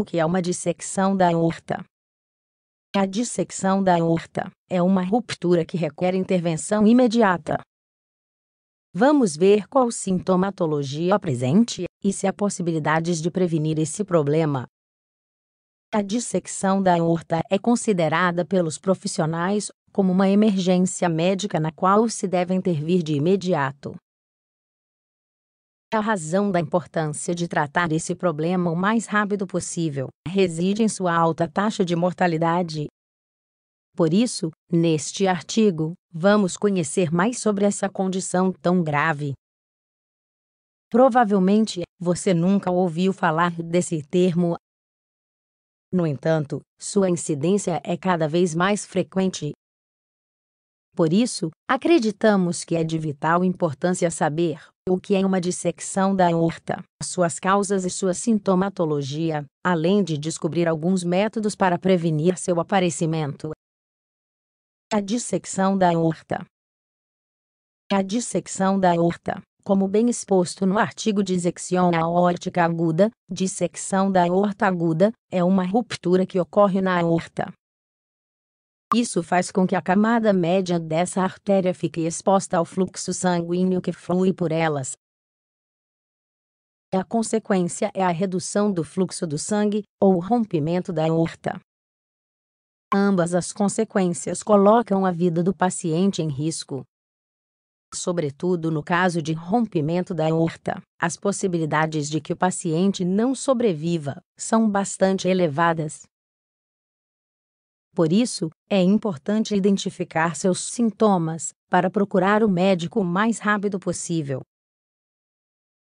O que é uma dissecção da aorta? A dissecção da aorta é uma ruptura que requer intervenção imediata. Vamos ver qual sintomatologia presente e se há possibilidades de prevenir esse problema. A dissecção da aorta é considerada pelos profissionais como uma emergência médica na qual se deve intervir de imediato, a razão da importância de tratar esse problema o mais rápido possível reside em sua alta taxa de mortalidade. Por isso, neste artigo, vamos conhecer mais sobre essa condição tão grave. Provavelmente, você nunca ouviu falar desse termo. No entanto, sua incidência é cada vez mais frequente por isso, acreditamos que é de vital importância saber o que é uma dissecção da aorta, suas causas e sua sintomatologia, além de descobrir alguns métodos para prevenir seu aparecimento. A dissecção da aorta. A dissecção da aorta, como bem exposto no artigo Dissecção aórtica aguda, dissecção da aorta aguda, é uma ruptura que ocorre na aorta, isso faz com que a camada média dessa artéria fique exposta ao fluxo sanguíneo que flui por elas. A consequência é a redução do fluxo do sangue, ou rompimento da aorta. Ambas as consequências colocam a vida do paciente em risco. Sobretudo no caso de rompimento da aorta, as possibilidades de que o paciente não sobreviva são bastante elevadas. Por isso, é importante identificar seus sintomas para procurar o médico o mais rápido possível.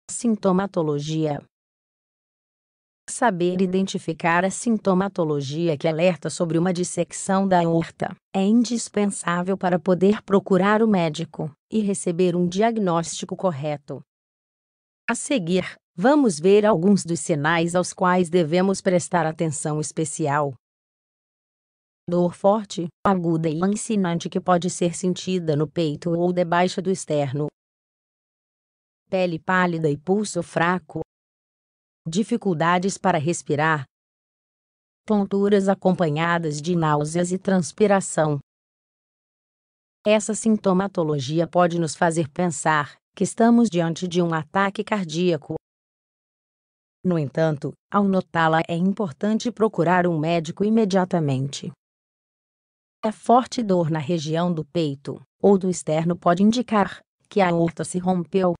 Sintomatologia Saber identificar a sintomatologia que alerta sobre uma dissecção da aorta é indispensável para poder procurar o médico e receber um diagnóstico correto. A seguir, vamos ver alguns dos sinais aos quais devemos prestar atenção especial dor forte, aguda e lancinante que pode ser sentida no peito ou debaixo do externo. Pele pálida e pulso fraco. Dificuldades para respirar. Tonturas acompanhadas de náuseas e transpiração. Essa sintomatologia pode nos fazer pensar que estamos diante de um ataque cardíaco. No entanto, ao notá-la é importante procurar um médico imediatamente. A é forte dor na região do peito ou do externo pode indicar que a aorta se rompeu.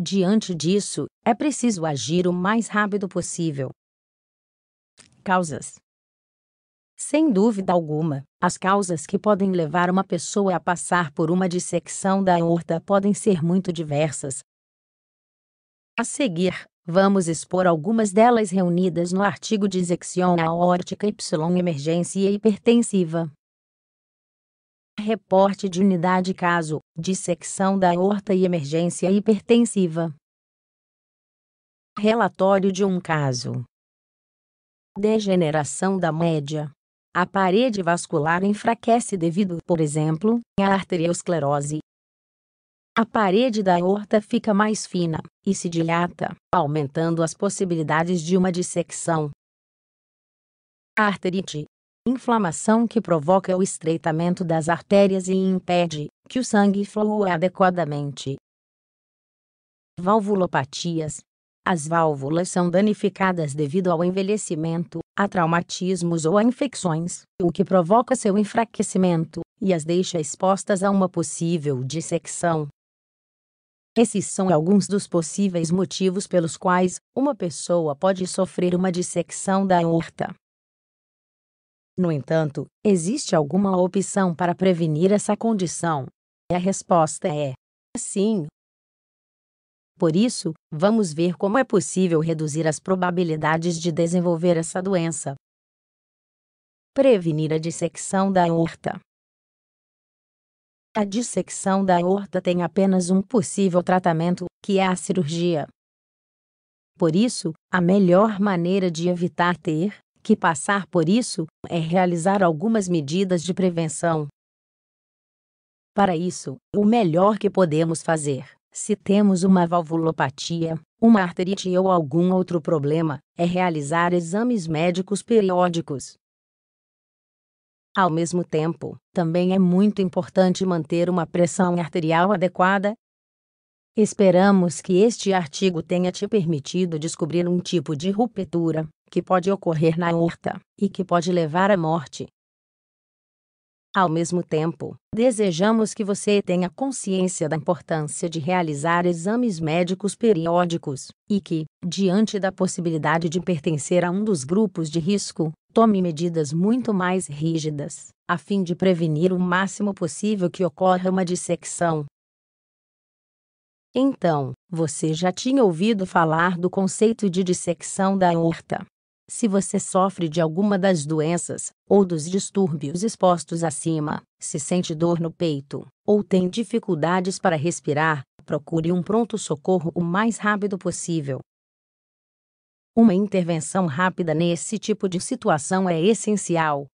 Diante disso, é preciso agir o mais rápido possível. Causas Sem dúvida alguma, as causas que podem levar uma pessoa a passar por uma dissecção da aorta podem ser muito diversas. A seguir, Vamos expor algumas delas reunidas no artigo de disecção aórtica Y emergência hipertensiva. Reporte de unidade caso, dissecção da aorta e emergência hipertensiva. Relatório de um caso. Degeneração da média. A parede vascular enfraquece devido, por exemplo, à arteriosclerose, a parede da aorta fica mais fina e se dilata, aumentando as possibilidades de uma dissecção. arterite inflamação que provoca o estreitamento das artérias e impede que o sangue flua adequadamente. Valvulopatias as válvulas são danificadas devido ao envelhecimento, a traumatismos ou a infecções, o que provoca seu enfraquecimento e as deixa expostas a uma possível dissecção. Esses são alguns dos possíveis motivos pelos quais uma pessoa pode sofrer uma dissecção da aorta. No entanto, existe alguma opção para prevenir essa condição? E a resposta é sim. Por isso, vamos ver como é possível reduzir as probabilidades de desenvolver essa doença. Prevenir a dissecção da aorta. A dissecção da aorta tem apenas um possível tratamento, que é a cirurgia. Por isso, a melhor maneira de evitar ter que passar por isso é realizar algumas medidas de prevenção. Para isso, o melhor que podemos fazer, se temos uma valvulopatia, uma arterite ou algum outro problema, é realizar exames médicos periódicos. Ao mesmo tempo, também é muito importante manter uma pressão arterial adequada. Esperamos que este artigo tenha te permitido descobrir um tipo de ruptura que pode ocorrer na aorta e que pode levar à morte. Ao mesmo tempo, desejamos que você tenha consciência da importância de realizar exames médicos periódicos, e que, diante da possibilidade de pertencer a um dos grupos de risco, tome medidas muito mais rígidas, a fim de prevenir o máximo possível que ocorra uma dissecção. Então, você já tinha ouvido falar do conceito de dissecção da aorta, se você sofre de alguma das doenças ou dos distúrbios expostos acima, se sente dor no peito ou tem dificuldades para respirar, procure um pronto-socorro o mais rápido possível. Uma intervenção rápida nesse tipo de situação é essencial.